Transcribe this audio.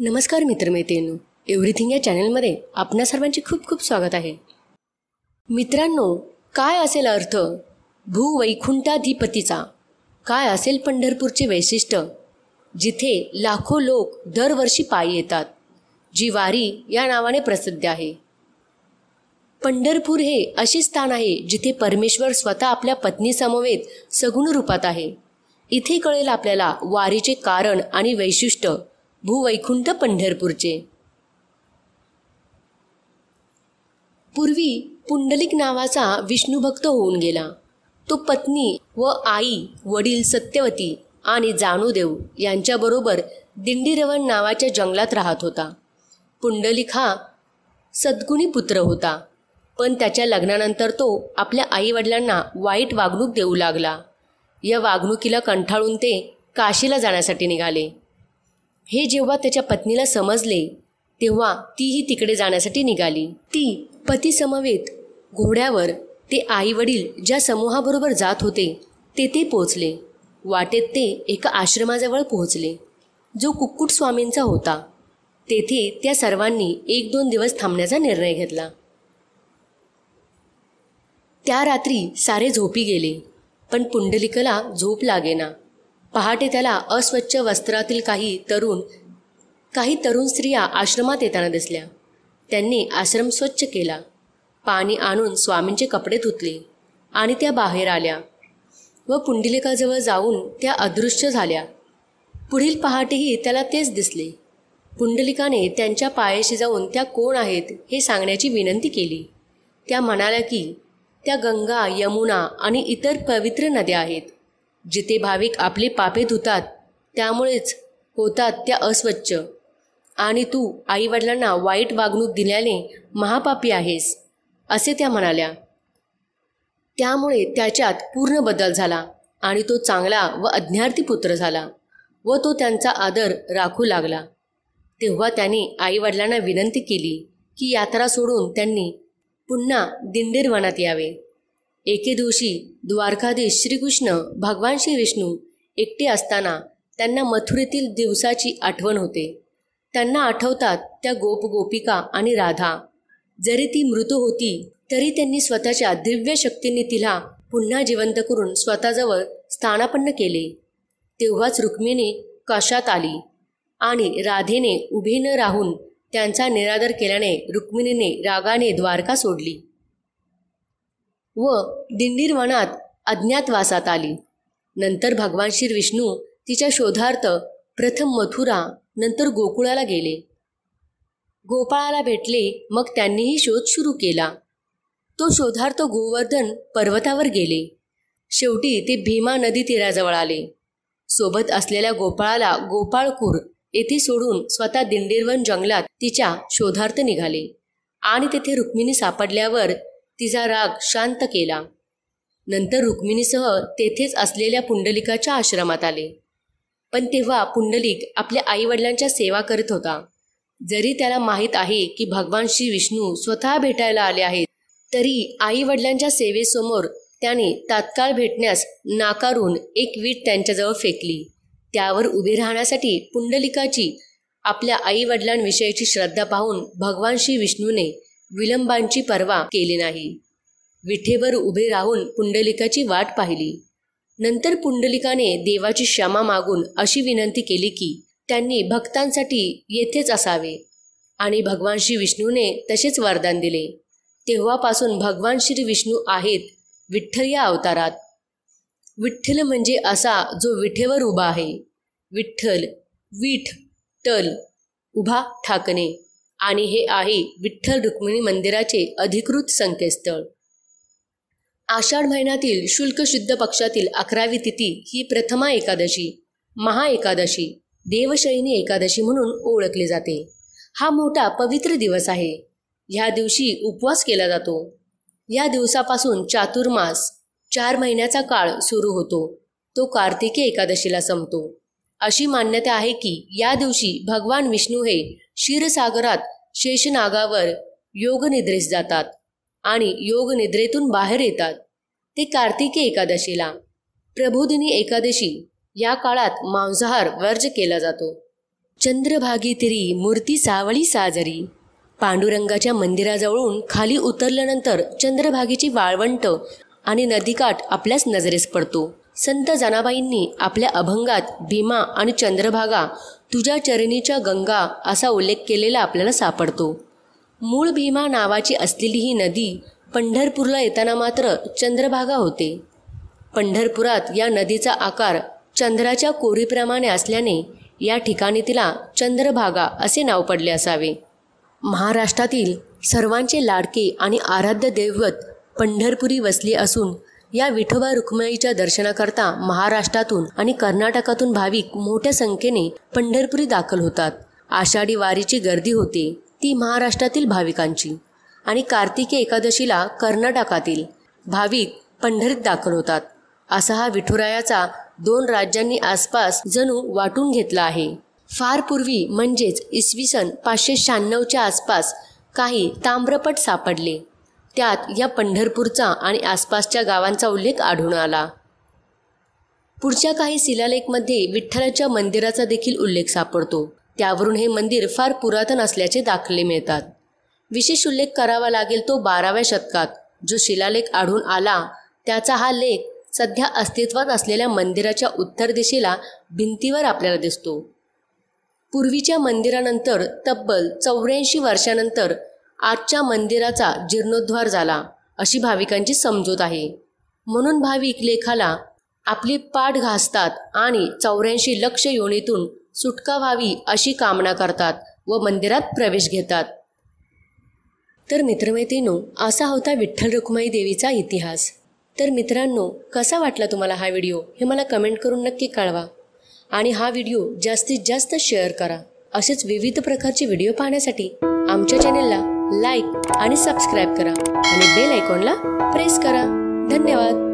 नमस्कार मित्रमैत्रिणी एव्हरीथिंग या चॅनलमध्ये आपणा सर्वांचे खूप खूप स्वागत आहे मित्रांनो काय असेल अर्थ भूवैकुंठाधिपतीचा काय असेल पंढरपूरचे वैशिष्ट्य जिथे लाखो लोक दरवर्षी पायी येतात जी वारी या नावाने प्रसिद्ध आहे पंढरपूर हे असे स्थान आहे जिथे परमेश्वर स्वतः आपल्या पत्नीसमवेत सगुण रूपात आहे इथे कळेल आपल्याला वारीचे कारण आणि वैशिष्ट्य भूवैकुंठ पंढरपूरचे पूर्वी पुंडलिक नावाचा विष्णुभक्त होऊन गेला तो पत्नी व आई वडील सत्यवती आणि जाणूदेव यांच्याबरोबर दिंडीरवण नावाच्या जंगलात राहत होता पुंडलिक हा सद्गुणी पुत्र होता पण त्याच्या लग्नानंतर तो आपल्या आईवडिलांना वाईट वागणूक देऊ लागला या वागणुकीला कंठाळून ते काशीला जाण्यासाठी निघाले हे जेव्हा त्याच्या पत्नीला समजले तेव्हा तीही तिकडे जाण्यासाठी निघाली ती पतीसमवेत घोड्यावर ते आईवडील ज्या समूहाबरोबर जात होते तेथे पोचले वाटेत ते एका आश्रमाजवळ पोहोचले जो कुक्कुट स्वामींचा होता तेथे त्या सर्वांनी एक दोन दिवस थांबण्याचा निर्णय घेतला त्या रात्री सारे झोपी गेले पण पुंडलिकला झोप लागेना पहाटे त्याला अस्वच्छ वस्त्रातील काही तरुण काही तरुण स्त्रिया आश्रमात येताना दिसल्या त्यांनी आश्रम स्वच्छ केला पाणी आणून स्वामींचे कपडे धुतले आणि त्या बाहेर आल्या व पुंडलिकाजवळ जाऊन त्या अदृश्य झाल्या पुढील पहाटेही त्याला तेच दिसले पुंडलिकाने त्यांच्या पायाशी जाऊन त्या कोण आहेत हे सांगण्याची विनंती केली त्या म्हणाल्या की त्या गंगा यमुना आणि इतर पवित्र नद्या आहेत जिथे भाविक आपली पापे धुतात त्यामुळेच होतात त्या अस्वच्छ आणि तू आईवडिलांना वाईट वागणूक दिल्याने महापापी आहेस असे त्या म्हणाल्या त्यामुळे त्याच्यात पूर्ण बदल झाला आणि तो चांगला व अज्ञार्थी पुत्र झाला व तो त्यांचा आदर राखू लागला तेव्हा त्याने आईवडिलांना विनंती केली की यात्रा सोडून त्यांनी पुन्हा दिंडेरवनात यावे एके दिवशी द्वारकाधीश श्रीकृष्ण भगवान श्री विष्णू एकटे असताना त्यांना मथुरेतील दिवसाची आठवण होते त्यांना आठवतात त्या गोप गोपिका आणि राधा जरी ती मृत होती तरी त्यांनी स्वतःच्या दिव्य शक्तींनी तिला पुन्हा जिवंत करून स्वतःजवळ स्थानापन्न केले तेव्हाच रुक्मिणी कशात आली आणि राधेने उभी न राहून त्यांचा निरादर केल्याने रुक्मिणीने रागाने द्वारका सोडली व दिंडीरवनात अज्ञातवासात आली नंतर भगवान श्री विष्णू तिच्या शोधार्थ प्रथम मथुरा नंतर गोकुळाला गेले गोपाळाला भेटले मग त्यांनीही शोध सुरू केला तो शोधार्थ गोवर्धन पर्वतावर गेले शेवटी ते भीमा नदी तीराजवळ आले सोबत असलेल्या गोपाळाला गोपाळकूर येथे सोडून स्वतः दिंडीरवन जंगलात तिच्या शोधार्थ निघाले आणि तेथे रुक्मिणी सापडल्यावर तिचा राग शांत केला नंतर रुक्मिणीसह तेथेच असलेल्या पुंडलिकाच्या आश्रमात आले पण तेव्हा पुंडलिक आपल्या आईवडिलांच्या सेवा करत होता जरी त्याला माहीत आहे की भगवान श्री विष्णू स्वतः भेटायला आले आहेत तरी आईवडिलांच्या सेवेसमोर त्याने तात्काळ भेटण्यास नाकारून एक वीट त्यांच्याजवळ फेकली त्यावर उभी राहण्यासाठी पुंडलिकाची आपल्या आईवडिलांविषयीची श्रद्धा पाहून भगवान श्री विष्णूने विलंबांची पर्वा केली नाही विठेवर उभे राहून पुंडलिकाची वाट पाहिली नंतर पुंडलिकाने देवाची क्षमा मागून अशी विनंती केली की त्यांनी भक्तांसाठी येथेच असावे आणि भगवान श्री विष्णूने तसेच वरदान दिले तेव्हापासून भगवान श्री विष्णू आहेत विठ्ठल या अवतारात विठ्ठल म्हणजे असा जो विठेवर उभा आहे विठ्ठल विठ तल उभा ठाकणे आणि हे आहे विठ्ठल रुक्मिणी मंदिराचे अधिकृत संकेतस्थळ आषाढ महिन्यातील शुल्क शुद्ध पक्षातील अकरावी तिथी ही प्रथमा एकादशी महाएकादशी देवशयनी एकादशी म्हणून ओळखले जाते हा मोठा पवित्र दिवस आहे ह्या दिवशी उपवास केला जातो या दिवसापासून चातुर्मास चार महिन्याचा काळ सुरू होतो तो कार्तिकी एकादशीला संपतो अशी मान्यता आहे की या दिवशी भगवान विष्णू हे क्षीरसागरात शेषनागावर योगनिद्रेस जातात आणि योगनिद्रेतून बाहेर येतात ते कार्तिकी एकादशीला प्रबोधिनी एकादशी या काळात मांसाहार वर्ज केला जातो चंद्रभागी तिरी मूर्ती सावळी साजरी पांडुरंगाच्या मंदिराजवळून खाली उतरल्यानंतर चंद्रभागीची वाळवंट आणि नदीकाठ आपल्याच नजरेस पडतो संत जनाबाईंनी आपल्या अभंगात भीमा आणि चंद्रभागा तुझ्या चरणीच्या गंगा असा उल्लेख केलेला आपल्याला सापडतो मूळ भीमा नावाची असलेली ही नदी पंढरपूरला येताना मात्र चंद्रभागा होते पंढरपुरात या नदीचा आकार चंद्राच्या कोरीप्रमाणे असल्याने या ठिकाणी तिला चंद्रभागा असे नाव पडले असावे महाराष्ट्रातील सर्वांचे लाडके आणि आराध्य दैवत पंढरपुरी वसली असून या विठोबा रुक्मईच्या दर्शनाकरता महाराष्ट्रातून आणि कर्नाटकातून भाविक मोठ्या संख्येने पंढरपुरी दाखल होतात आषाढी वारीची गर्दी होते ती महाराष्ट्रातील भाविकांची आणि कार्तिकी एकादशीला कर्नाटकातील भाविक पंढरीत दाखल होतात असा हा विठुरायाचा दोन राज्यांनी आसपास जणू वाटून घेतला आहे फार पूर्वी म्हणजेच इसवी सन पाचशे शहाण्णवच्या आसपास काही ताम्रपट सापडले त्यात या पंढरपूरचा आणि आसपासच्या गावांचा उल्लेख आढळून आला पुढच्या काही शिलालेखमध्ये विठ्ठलाच्या मंदिराचा देखील उल्लेख सापडतो त्यावरून हे मंदिर फार पुरातन असल्याचे दाखले मिळतात विशेष उल्लेख करावा लागेल तो बाराव्या शतकात जो शिलालेख आढळून आला त्याचा हा लेख सध्या अस्तित्वात असलेल्या मंदिराच्या उत्तर दिशेला भिंतीवर आपल्याला दिसतो पूर्वीच्या मंदिरानंतर तब्बल चौऱ्याऐंशी वर्षानंतर आजच्या मंदिराचा जीर्णोद्धार झाला अशी भाविकांची समजूत आहे म्हणून भाविक लेखाला आपली पाठ घासतात आणि चौऱ्याऐंशी लक्ष योनीतून सुटका व्हावी अशी कामना करतात व मंदिरात प्रवेश घेतात तर मित्रमैत्रिणो असा होता विठ्ठल रुक्माई देवीचा इतिहास तर मित्रांनो कसा वाटला तुम्हाला हा व्हिडिओ हे मला कमेंट करून नक्की कळवा आणि हा व्हिडिओ जास्तीत जास्त शेअर करा असेच विविध प्रकारचे व्हिडिओ पाहण्यासाठी आमच्या चॅनेलला लाईक आणि सबस्क्राईब करा आणि बेल आयकॉनला प्रेस करा धन्यवाद